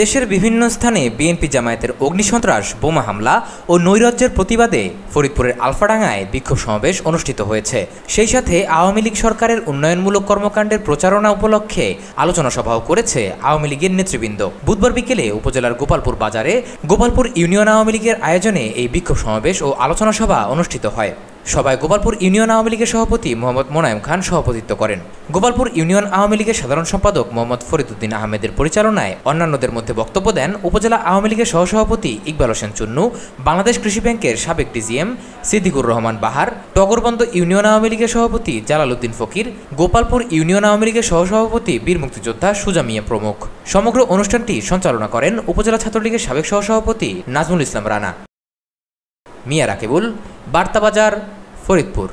দেশের বিভিন্ন স্থানে বিএনপি জামায়াতের অগ্নিসন্ত্রাস বোমা হামলা ও নৈরাজ্যের প্রতিবাদে ফরিদপুরের আলফাডাঙ্গায় বিক্ষোভ সমাবেশ অনুষ্ঠিত হয়েছে সেই সাথে আওয়ামী লীগ সরকারের উন্নয়নমূলক কর্মকাণ্ডের প্রচারণা উপলক্ষে আলোচনা সভাও করেছে আওয়ামী লীগের নেতৃবৃন্দ বুধবার বিকেলে উপজেলার গোপালপুর বাজারে গোপালপুর ইউনিয়ন আওয়ামী লীগের আয়োজনে এই বিক্ষোভ সমাবেশ ও আলোচনা সভা অনুষ্ঠিত হয় সভায় গোপালপুর ইউনিয়ন আওয়ামী লীগের সভাপতি মোহাম্মদ মোনায়েম খান সভাপতিত্ব করেন গোপালপুর ইউনিয়ন আওয়ামী লীগের সাধারণ সম্পাদক মোহাম্মদ ফরিদুদ্দিন আহমেদের পরিচালনায় অন্যান্যদের মধ্যে বক্তব্য দেন উপজেলা আওয়ামী লীগের সহসভাপতি ইকবাল হোসেন চুন্নু বাংলাদেশ কৃষি ব্যাংকের সাবেক ডিজিএম সিদ্দিকুর রহমান বাহার টগরবন্দ ইউনিয়ন আওয়ামী লীগের সভাপতি জালালউদ্দিন ফকির গোপালপুর ইউনিয়ন আওয়ামী লীগের সহসভাপতি বীর মুক্তিযোদ্ধা সুজামিয়া প্রমুখ সমগ্র অনুষ্ঠানটি সঞ্চালনা করেন উপজেলা ছাত্রলীগের সাবেক সহসভাপতি নাজমুল ইসলাম রানা মিয়া রাকিবুল বার্তাবাজার ফরিদপুর